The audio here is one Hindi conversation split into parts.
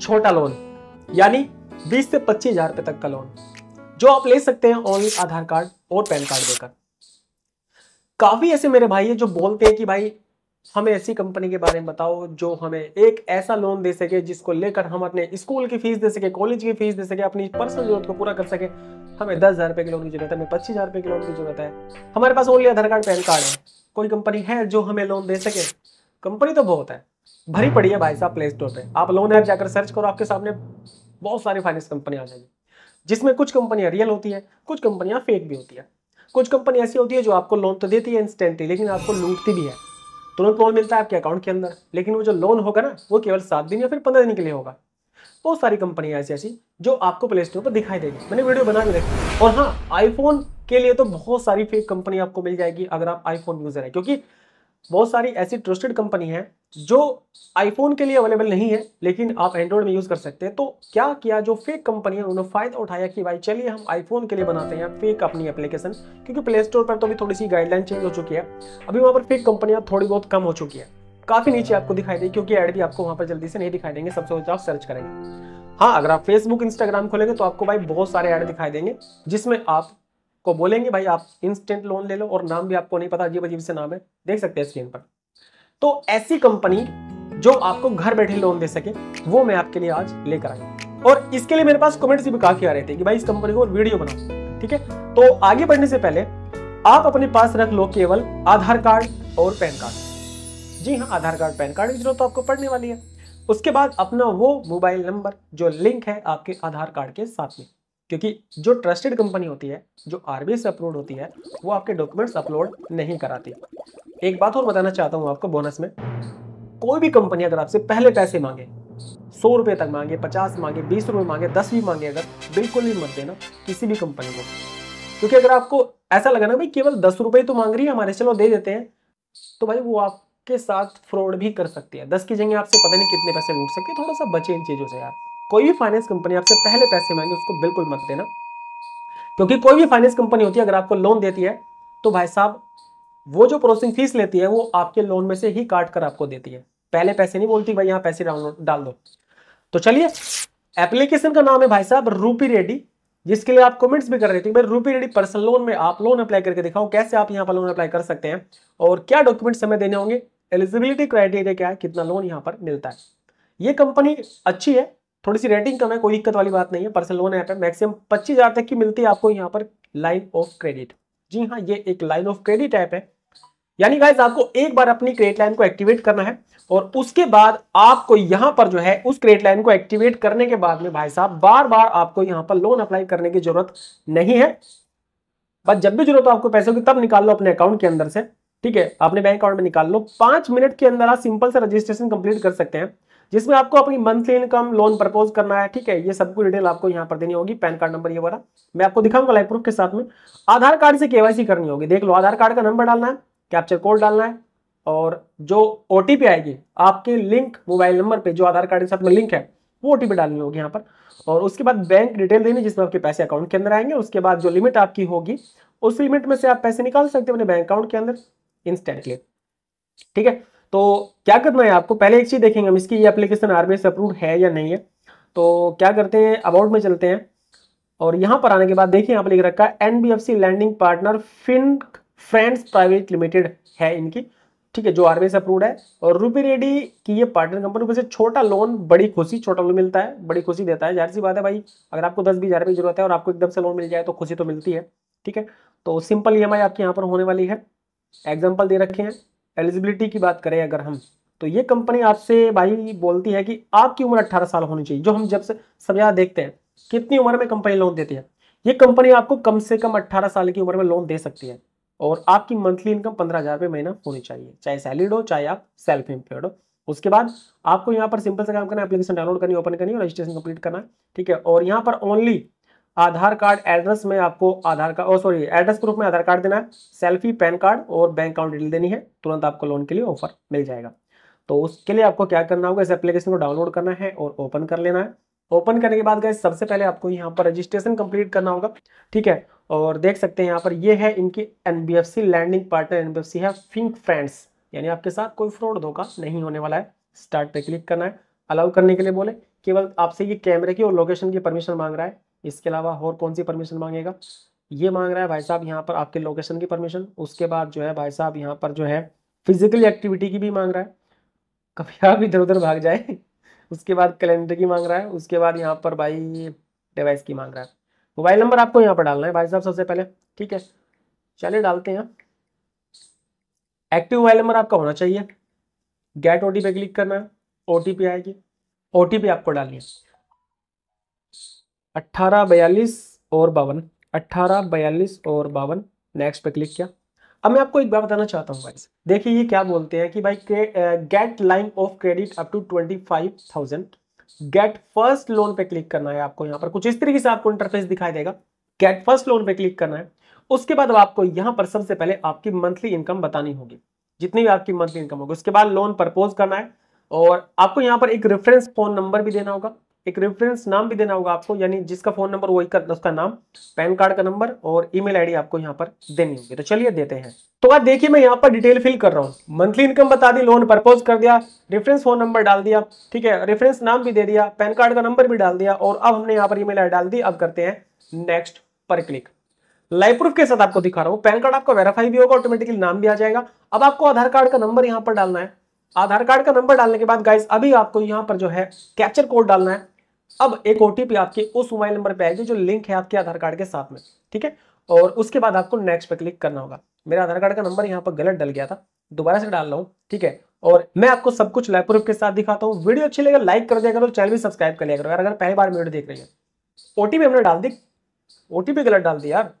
छोटा लोन यानी 20 से पच्चीस हजार रुपए तक का लोन जो आप ले सकते हैं ओनली आधार कार्ड और पैन कार्ड देकर काफी ऐसे मेरे भाई है जो बोलते हैं कि भाई हमें ऐसी कंपनी के बारे में बताओ जो हमें एक ऐसा लोन दे सके जिसको लेकर हम अपने स्कूल की फीस दे सके कॉलेज की फीस दे सके अपनी पर्सनल जरूरत को पूरा कर सके हमें दस हज़ार रुपए के लोन की जरूरत है हमें पच्चीस हज़ार रुपए के लोन की जरूरत है हमारे पास only Aadhaar card PAN card है कोई कंपनी है जो हमें लोन दे सके कंपनी तो बहुत है भरी पड़ी है भाई हम्म। साहब प्ले स्टोर पर आप लोन ऐप जाकर सर्च करो आपके सामने बहुत सारी फाइनेंस कंपनियाँ आ जाएगी जिसमें कुछ कंपनियाँ रियल होती है कुछ कंपनियाँ फेक भी होती है कुछ कंपनी ऐसी होती है जो आपको लोन तो देती है इंस्टेंटली लेकिन आपको लूटती भी है तुरंत लोन मिलता है आपके अकाउंट के अंदर लेकिन वो जो लोन होगा ना वो केवल सात दिन या फिर पंद्रह दिन के लिए होगा बहुत सारी कंपनियाँ ऐसी ऐसी जो आपको प्ले स्टोर पर दिखाई देगी मैंने वीडियो बना भी रखी और हाँ आईफोन के लिए तो बहुत सारी फेक कंपनी आपको मिल जाएगी अगर आप आईफोन यूज़र है क्योंकि बहुत सारी ऐसी ट्रस्टेड कंपनी है जो आईफोन के लिए अवेलेबल नहीं है लेकिन आप एंड्रॉयड में यूज़ कर सकते हैं तो क्या किया जो फेक कंपनी है उन्होंने फ़ायदा उठाया कि भाई चलिए हम आईफोन के लिए बनाते हैं फेक अपनी एप्लीकेशन क्योंकि प्ले स्टोर पर तो अभी थोड़ी सी गाइडलाइन चेंज हो चुकी है अभी वहां पर फेक कंपनियां थोड़ी बहुत कम हो चुकी है काफ़ी नीचे आपको दिखाई देगी क्योंकि एड भी आपको वहां पर जल्दी से नहीं दिखाई देंगे सबसे आप सर्च करेंगे हाँ अगर आप फेसबुक इंस्टाग्राम खोलेंगे तो आपको भाई बहुत सारे ऐड दिखाई देंगे जिसमें आप को बोलेंगे भाई आप इंस्टेंट लोन ले लो और नाम भी आपको नहीं पता अजीब अजीब से नाम है देख सकते हैं स्क्रीन पर तो ऐसी कंपनी जो आपको घर बैठे लोन दे सके वो मैं आपके लिए आज लेकर आई और इसके लिए मेरे पास कमेंट्स भी काफी आ रहे थे कि भाई इस कंपनी को वीडियो बनाओ ठीक है तो आगे बढ़ने से पहले आप अपने पास रख लो केवल आधार कार्ड और पैन कार्ड जी हाँ आधार कार्ड पैन कार्ड की जरूरत तो आपको पड़ने वाली है उसके बाद अपना वो मोबाइल नंबर जो लिंक है आपके आधार कार्ड के साथ में क्योंकि जो ट्रस्टेड कंपनी होती है जो आरबीआई से अप्रूव होती है वो आपके डॉक्यूमेंट्स अपलोड नहीं कराती एक बात और बताना चाहता हूँ आपको बोनस में कोई भी कंपनी अगर आपसे पहले पैसे मांगे सौ रुपये तक मांगे पचास मांगे बीस रुपये मांगे दस भी मांगे अगर बिल्कुल भी मत देना किसी भी कंपनी को क्योंकि अगर आपको ऐसा लगा ना भाई केवल दस रुपये तो मांग रही है हमारे चलो दे देते हैं तो भाई वो आपके साथ फ्रॉड भी कर सकती है दस की जगह आपसे पता नहीं कितने पैसे लूट सकते थोड़ा सा बचे इन चीज़ों से यार कोई भी फाइनेंस कंपनी आपसे पहले पैसे मांगे उसको बिल्कुल मत देना क्योंकि कोई भी फाइनेंस कंपनी होती है अगर आपको लोन देती है तो भाई साहब वो जो प्रोसेसिंग फीस लेती है वो आपके लोन में से ही काट कर आपको देती है पहले पैसे नहीं बोलती भाई यहाँ पैसे डाउनलोड डाल दो तो चलिए एप्लीकेशन का नाम है भाई साहब रूपी रेडी जिसके लिए आप कमेंट्स भी कर रहे थे भाई रूपी रेडी पर्सनल लोन में आप लोन अप्लाई करके दिखाओ कैसे आप यहाँ पर लोन अप्लाई कर सकते हैं और क्या डॉक्यूमेंट्स हमें देने होंगे एलिजिबिलिटी क्राइटेरिया क्या है कितना लोन यहाँ पर मिलता है ये कंपनी अच्छी है थोड़ी सी रेटिंग कम है कोई दिक्कत वाली बात नहीं है पर्सनल लोन ऐप है मैक्सिमम पच्चीस तक की मिलती है आपको यहाँ पर लाइन ऑफ क्रेडिट जी हाँ ये एक लाइन ऑफ क्रेडिट ऐप है यानी गाइज आपको एक बार अपनी क्रेडिट लाइन को एक्टिवेट करना है और उसके बाद आपको यहां पर जो है उस क्रेडिट लाइन को एक्टिवेट करने के बाद में भाई साहब बार बार आपको यहां पर लोन अप्लाई करने की जरूरत नहीं है बस जब भी जरूरत हो आपको पैसों की तब निकाल लो अपने अकाउंट के अंदर से ठीक है अपने बैंक अकाउंट में निकाल लो पांच मिनट के अंदर आप सिंपल से रजिस्ट्रेशन कंप्लीट कर सकते हैं जिसमें आपको अपनी मंथली इनकम लोन प्रपोज करना है ठीक है ये सबको डिटेल आपको यहाँ पर देनी होगी पैन कार्ड नंबर ये वाला मैं आपको दिखाऊंगा लाइफ प्रूफ के साथ में आधार कार्ड से केवाईसी करनी होगी देख लो आधार कार्ड का नंबर डालना है कैप्चर कोड डालना है और जो ओ आएगी आपके लिंक मोबाइल नंबर पे जो आधार कार्ड के साथ में लिंक है वो ओ डालनी होगी यहाँ पर और उसके बाद बैंक डिटेल देनी जिसमें आपके पैसे अकाउंट के अंदर आएंगे उसके बाद जो लिमिट आपकी होगी उस लिमिट में से आप पैसे निकाल सकते हो अपने बैंक अकाउंट के अंदर इंस्टेंटली ठीक है तो क्या करना है आपको पहले एक चीज़ देखेंगे हम इसकी ये एप्लीकेशन आरबीआई से अप्रूव है या नहीं है तो क्या करते हैं अबाउट में चलते हैं और यहां पर आने के बाद देखिए यहां पर लिख रखा है NBFC landing partner Fink friends private limited है इनकी ठीक है जो आरबीआई से अप्रूव है और रूबी रेडी की ये पार्टनर कंपनी वैसे छोटा लोन बड़ी खुशी छोटा लोन मिलता है बड़ी खुशी देता है जाहिर सी बात है भाई अगर आपको दस बीस हज़ार की जरूरत है और आपको एकदम से लोन मिल जाए तो खुशी तो मिलती है ठीक है तो सिंपल ई आपके यहाँ पर होने वाली है एग्जाम्पल दे रखे हैं एलिजिबिलिटी की बात करें अगर हम तो ये कंपनी आपसे भाई बोलती है कि आपकी उम्र अट्ठारह साल होनी चाहिए जो हम जब से समझा देखते हैं कितनी उम्र में कंपनी लोन देती है ये कंपनी आपको कम से कम अट्ठारह साल की उम्र में लोन दे सकती है और आपकी मंथली इनकम पंद्रह हज़ार रुपये महीना होनी चाहिए चाहे सैलरीड हो चाहे आप सेल्फ एम्प्लॉयड हो उसके बाद आपको यहाँ पर सिंपल से काम करना है एप्लीकेशन डाउनलोड करनी ओपन करनी और रजिस्ट्रेशन कंप्लीट करना है ठीक है और यहाँ पर ओनली आधार कार्ड एड्रेस में आपको आधार कार्ड और सॉरी एड्रेस प्रूफ में आधार कार्ड देना है सेल्फी पैन कार्ड और बैंक अकाउंट डिटेल देनी है तुरंत आपको लोन के लिए ऑफर मिल जाएगा तो उसके लिए आपको क्या करना होगा इस एप्लीकेशन को डाउनलोड करना है और ओपन कर लेना है ओपन करने के बाद गए सबसे पहले आपको यहाँ पर रजिस्ट्रेशन कंप्लीट करना होगा ठीक है और देख सकते हैं यहाँ पर ये है इनकी एन लैंडिंग पार्टनर एन है फिंक फ्रेंड्स यानी आपके साथ कोई फ्रॉड धोखा नहीं होने वाला है स्टार्ट पे क्लिक करना है अलाउ करने के लिए बोले केवल आपसे ये कैमरे की और लोकेशन की परमिशन मांग रहा है इसके अलावा और कौन सी परमिशन मांगेगा ये मांग रहा है भाई साहब यहाँ पर आपके लोकेशन की परमिशन उसके बाद जो है भाई साहब यहाँ पर जो है फिजिकल एक्टिविटी की भी मांग रहा है कभी आप इधर उधर भाग जाए उसके बाद कैलेंडर की मांग रहा है उसके बाद यहाँ पर भाई डिवाइस की मांग रहा है मोबाइल नंबर आपको यहाँ पर डालना है भाई साहब सबसे पहले ठीक है चलिए डालते हैं एक्टिव मोबाइल नंबर आपका होना चाहिए गेट ओ पे क्लिक करना है ओ आएगी ओ आपको डालनी है अट्ठारह बयालीस और बावन अट्ठारह बयालीस और बावन नेक्स्ट पे क्लिक किया अब मैं आपको एक बात बताना चाहता हूँ देखिए ये क्या बोलते हैं कि भाई get line of credit up to twenty five thousand get first loan पे क्लिक करना है आपको यहां पर कुछ इस तरीके से आपको इंटरफेस दिखाई देगा गेट फर्स्ट लोन पे क्लिक करना है उसके बाद आपको यहां पर सबसे पहले आपकी मंथली इनकम बतानी होगी जितनी भी आपकी मंथली इनकम होगी उसके बाद लोन प्रपोज करना है और आपको यहां पर एक रेफरेंस फोन नंबर भी देना होगा एक रेफरेंस नाम भी देना होगा आपको यानी जिसका फोन नंबर वही करता उसका नाम पैन कार्ड का नंबर और ईमेल आईडी आपको यहाँ पर देनी होगी तो चलिए देते हैं तो आप देखिए मैं यहाँ पर डिटेल फिल कर रहा हूँ मंथली इनकम बता दी लोन परपोज कर दिया रेफरेंस फोन नंबर डाल दिया ठीक है रेफरेंस नाम भी दे दिया पैन कार्ड का नंबर भी डाल दिया और अब हमने यहाँ पर ई मेल डाल दी अब करते हैं नेक्स्ट पर क्लिक लाइव प्रूफ के साथ आपको दिखा रहा हूँ पैन कार्ड आपका वेरीफाई भी होगा ऑटोमेटिकली नाम भी आ जाएगा अब आपको आधार कार्ड का नंबर यहाँ पर डालना है आधार कार्ड का नंबर डालने के बाद गाइस अभी आपको यहां पर जो है कैप्चर कोड डालना है अब एक ओटीपी आपके उस मोबाइल नंबर पे आएगी जो लिंक है आपके आधार कार्ड के साथ में ठीक है और उसके बाद आपको नेक्स्ट पे क्लिक करना होगा मेरा आधार कार्ड का नंबर यहाँ पर गलत डल गया था दोबारा से डाल रहा हूँ ठीक है और मैं आपको सब कुछ लाइव प्रूफ के साथ दिखाता हूँ वीडियो अच्छी लगे लाइक कर दिया करो चैनल भी सब्सक्राइब कर लिया करो अगर पहली बार वीडियो देख रही है ओटीपी हमने डाल दी ओटीपी गलत डाल दी यार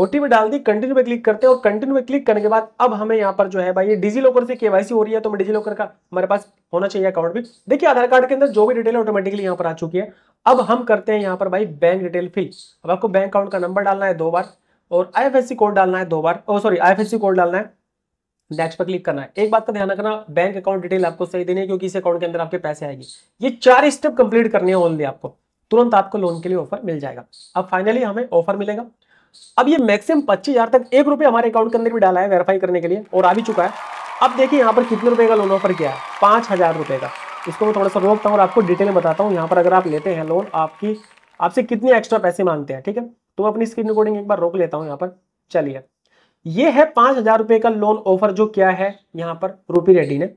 ओटी डाल दी कंटिन्यू पे क्लिक करते हैं और कंटिन्यू पे क्लिक करने के बाद अब हमें यहाँ पर जो है भाई ये डिजी लॉकर से केवाईसी हो रही है तो मैं डिजी लॉकर का हमारे पास होना चाहिए अकाउंट भी देखिए आधार कार्ड के अंदर जो भी डिटेल ऑटोमेटिकली यहाँ पर आ चुकी है अब हम करते हैं यहाँ पर भाई बैंक डिटेल फिल अब आपको बैंक अकाउंट का नंबर डालना है दो बार और आई कोड डालना है दो बार और सॉरी आई कोड डालना है नेक्स्ट पर क्लिक करना है एक बात का ध्यान रखना बैंक अकाउंट डिटेल आपको सही देनी है क्योंकि इस अकाउंट के अंदर आपके पैसे आएंगे ये चार स्टेप कंप्लीट करने हैं ओनली आपको तुरंत आपको लोन के लिए ऑफर मिल जाएगा अब फाइनली हमें ऑफर मिलेगा अब ये मैक्सिमम पच्चीस तक एक रुपये हमारे अकाउंट के अंदर भी डाला है वेरीफाई करने के लिए और आ भी चुका है अब देखिए यहाँ पर कितने रुपये का लोन ऑफर किया है पाँच हज़ार रुपये का इसको मैं थोड़ा सा रोकता हूँ और आपको डिटेल में बताता हूँ यहाँ पर अगर आप लेते हैं लोन आपकी आपसे कितने एक्स्ट्रा पैसे मांगते हैं ठीक है तो मैं अपनी स्क्रीन रिकॉर्डिंग एक बार रोक लेता हूँ यहाँ पर चलिए ये है पाँच हज़ार रुपये का लोन ऑफर जो किया है यहाँ पर रूपी रेड्डी ने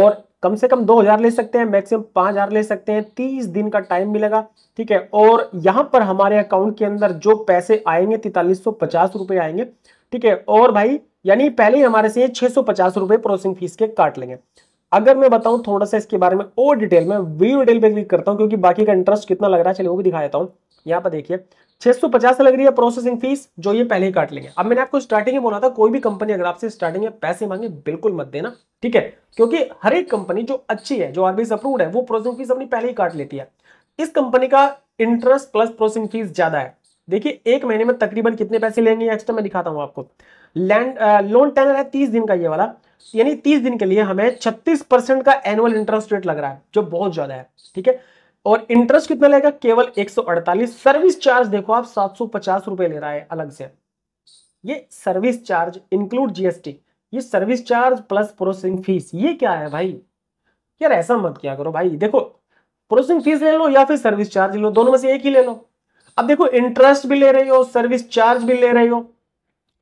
और कम से कम 2000 ले सकते हैं मैक्सिमम 5000 ले सकते हैं 30 दिन का टाइम मिलेगा ठीक है और यहां पर हमारे अकाउंट के अंदर जो पैसे आएंगे तैतालीस सौ आएंगे ठीक है और भाई यानी पहले ही हमारे से ये पचास रुपए प्रोसेसिंग फीस के काट लेंगे अगर मैं बताऊं थोड़ा सा इसके बारे में और डिटेल में वीडियो डिटेल पे क्लिक करता हूं क्योंकि बाकी का इंटरेस्ट कितना लग रहा है चलिए वो भी दिखा देता हूं यहाँ पर देखिए 650 लग रही है प्रोसेसिंग फीस जो ये पहले ही काट लेंगे अब मैंने आपको स्टार्टिंग में बोला था कोई भी कंपनी अगर आपसे स्टार्टिंग में पैसे मांगे बिल्कुल मत देना ठीक है क्योंकि हर एक कंपनी जो अच्छी है जो आरबीएस अप्रूव है वो प्रोसेसिंग फीस अपनी पहले ही काट लेती है इस कंपनी का इंटरेस्ट प्लस प्रोसेसिंग फीस ज्यादा है देखिए एक महीने में तकरीबन कितने पैसे लेंगे एक्स्ट्रा मैं दिखाता हूँ आपको लैंड लोन टेनर है तीस दिन का ये वाला यानी तीस दिन के लिए हमें छत्तीस परसेंट का एनुअल इंटरेस्ट रेट लग रहा है जो बहुत ज्यादा है ठीक है और इंटरेस्ट कितना लेगा केवल 148 सर्विस चार्ज देखो आप सात रुपए ले रहा है अलग से ये सर्विस चार्ज इंक्लूड जीएसटी ये service charge plus processing fees ये क्या है भाई यार ऐसा मत क्या करो भाई देखो प्रोसेसिंग फीस ले लो या फिर सर्विस चार्ज लो दोनों में से एक ही ले लो अब देखो इंटरेस्ट भी ले रही हो सर्विस चार्ज भी ले रही हो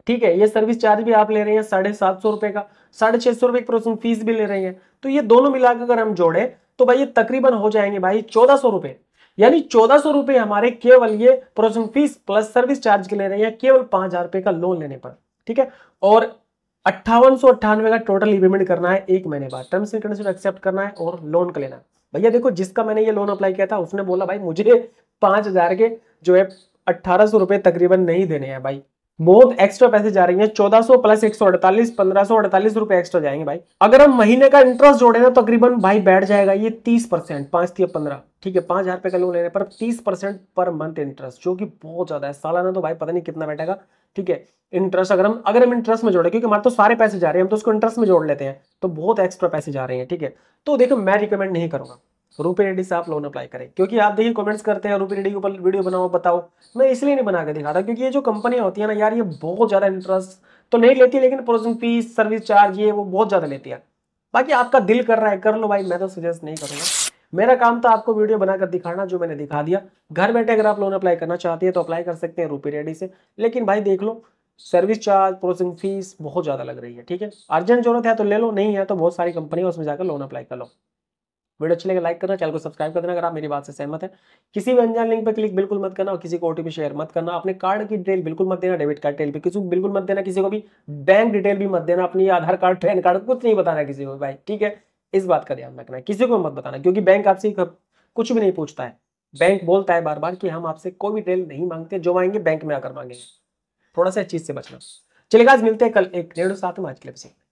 ठीक है ये सर्विस चार्ज भी आप ले रहे हैं साढ़े सात सौ रुपए का साढ़े छह सौ रुपए की प्रोसेसिंग फीस भी ले रही है तो ये दोनों मिलाकर अगर हम जोड़े तो भाई ये तकरीबन हो जाएंगे भाई चौदह सौ रुपए यानी चौदह सौ रुपए हमारे केवल ये processing fees plus service charge के ले रहे हैं केवल पांच हज़ार रुपए का लोन लेने पर ठीक है और अट्ठावन सौ अट्ठानवे का टोटल रिपेमेंट करना है एक महीने बाद टर्म्स एंड कंडीशन एक्सेप्ट करना है और लोन का लेना भैया देखो जिसका मैंने ये लोन अप्लाई किया था उसने बोला भाई मुझे पांच हज़ार के जो है अट्ठारह सौ रुपए तकरीबन नहीं देने हैं भाई बहुत एक्स्ट्रा पैसे जा रही चौदह 1400 प्लस सौ अड़तालीस रुपए एक्स्ट्रा जाएंगे भाई अगर हम महीने का इंटरेस्ट जोड़े ना तो तकरीबन तो भाई बैठ जाएगा ये 30 परसेंट पांच तीन पंद्रह ठीक है पांच हज़ार रुपए का लोन लेने पर 30 परसेंट पर मंथ इंटरेस्ट जो कि बहुत ज़्यादा है सालाना तो भाई पता नहीं कितना बैठेगा ठीक है इंटरेस्ट अगर हम अगर हम इंटरेस्ट में जोड़े क्योंकि हमारे तो सारे पैसे जा रहे हैं हम तो उसको इंटरेस्ट में जोड़ लेते हैं तो बहुत एक्स्ट्रा पैसे जा रहे हैं ठीक है तो देखो मैं रिकमेंड नहीं करूँगा रूपी रेड्डी से आप लोन अप्लाई करें क्योंकि आप देखिए कमेंट्स करते हैं रूपी रेड्डी के ऊपर वीडियो बनाओ बताओ मैं इसलिए नहीं बना के दिखा रहा क्योंकि ये जो कंपनियां होती है ना यार ये बहुत ज़्यादा इंटरेस्ट तो नहीं लेती लेकिन प्रोसेसिंग फीस सर्विस चार्ज ये वो बहुत ज़्यादा लेती है बाकी आपका दिल कर रहा है कर लो भाई मैं तो सजेस्ट नहीं करूंगा मेरा काम तो आपको वीडियो बनाकर दिखाना जो मैंने दिखा दिया घर बैठे अगर आप लोन अप्लाई करना चाहते हैं तो अप्लाई कर सकते हैं रूपी रेड्डी से लेकिन भाई देख लो सर्विस चार्ज प्रोसेसिंग फीस बहुत ज़्यादा लग रही है ठीक है अर्जेंट जरूरत है तो ले लो नहीं है तो बहुत सारी कंपनी उसमें जाकर लोन अप्लाई कर लो वीडियो अच्छी लगे लाइक करना चैनल को सब्सक्राइब कर देना अगर आप मेरी बात से सहमत है किसी भी अनजान लिंक पर क्लिक बिल्कुल मत करना और किसी को ओटीपी शेयर मत करना अपने कार्ड की डिटेल बिल्कुल मत देना डेबिट कार्ड डिटेल भी किसी को बिल्कुल मत देना किसी को भी बैंक डिटेल भी मत देना अपनी आधार कार्ड पैन कार्ड कुछ नहीं बताना किसी को भाई ठीक है इस बात का ध्यान रखना किसी को मत बताना क्योंकि बैंक आपसे कुछ भी नहीं पूछता है बैंक बोलता है बार बार कि हम आपसे कोई भी डिटेल नहीं मांगते जो मांगे बैंक में आकर मांगे थोड़ा सा चीज से बचना चलिए आज मिलते हैं कल एक डेढ़ साथ में आज क्लिप लिए